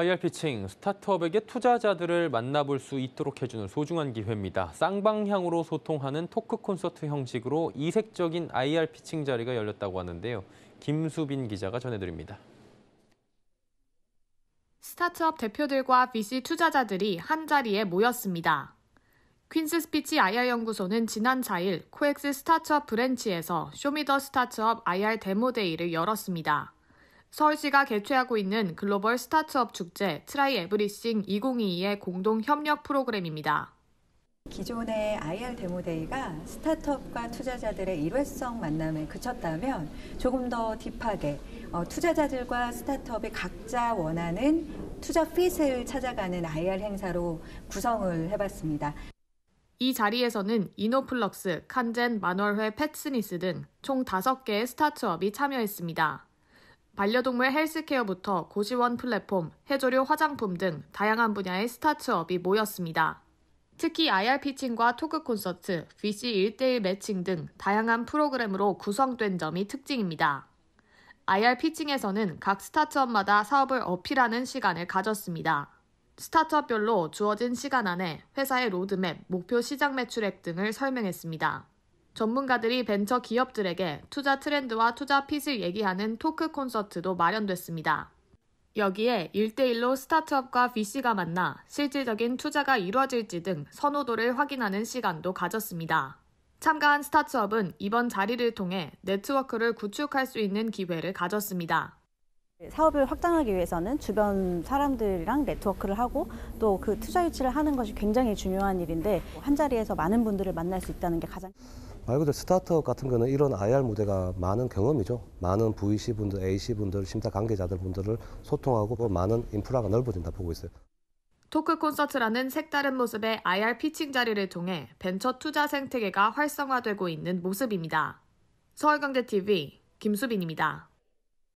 IR 피칭, 스타트업에게 투자자들을 만나볼 수 있도록 해주는 소중한 기회입니다. 쌍방향으로 소통하는 토크 콘서트 형식으로 이색적인 IR 피칭 자리가 열렸다고 하는데요. 김수빈 기자가 전해드립니다. 스타트업 대표들과 VC 투자자들이 한자리에 모였습니다. 퀸스스피치 IR연구소는 지난 4일 코엑스 스타트업 브랜치에서 쇼미더 스타트업 IR 데모데이를 열었습니다. 서울시가 개최하고 있는 글로벌 스타트업 축제 트라이 에브리싱 2022의 공동 협력 프로그램입니다. 기존의 IR 데모데이가 스타트업과 투자자들의 일회성 만남에 그쳤다면 조금 더 딥하게 어, 투자자들과 스타트업이 각자 원하는 투자 핏을 찾아가는 IR 행사로 구성을 해봤습니다. 이 자리에서는 이노플럭스, 칸젠, 만월회, 펫스니스 등 총 5개의 스타트업이 참여했습니다. 반려동물 헬스케어부터 고시원 플랫폼, 해조류 화장품 등 다양한 분야의 스타트업이 모였습니다. 특히 IR 피칭과 토크 콘서트, VC 1대1 매칭 등 다양한 프로그램으로 구성된 점이 특징입니다. IR 피칭에서는 각 스타트업마다 사업을 어필하는 시간을 가졌습니다. 스타트업별로 주어진 시간 안에 회사의 로드맵, 목표 시장 매출액 등을 설명했습니다. 전문가들이 벤처 기업들에게 투자 트렌드와 투자 핏을 얘기하는 토크 콘서트도 마련됐습니다. 여기에 일대일로 스타트업과 VC가 만나 실질적인 투자가 이루어질지 등 선호도를 확인하는 시간도 가졌습니다. 참가한 스타트업은 이번 자리를 통해 네트워크를 구축할 수 있는 기회를 가졌습니다. 사업을 확장하기 위해서는 주변 사람들이랑 네트워크를 하고 또 그 투자 유치를 하는 것이 굉장히 중요한 일인데 한 자리에서 많은 분들을 만날 수 있다는 게 가장 말 그대로 스타트업 같은 거는 이런 IR 무대가 많은 경험이죠. 많은 VC 분들, AC 분들, 심사 관계자들 분들을 소통하고 많은 인프라가 넓어진다 보고 있어요. 토크 콘서트라는 색다른 모습의 IR 피칭 자리를 통해 벤처 투자 생태계가 활성화되고 있는 모습입니다. 서울경제TV 김수빈입니다.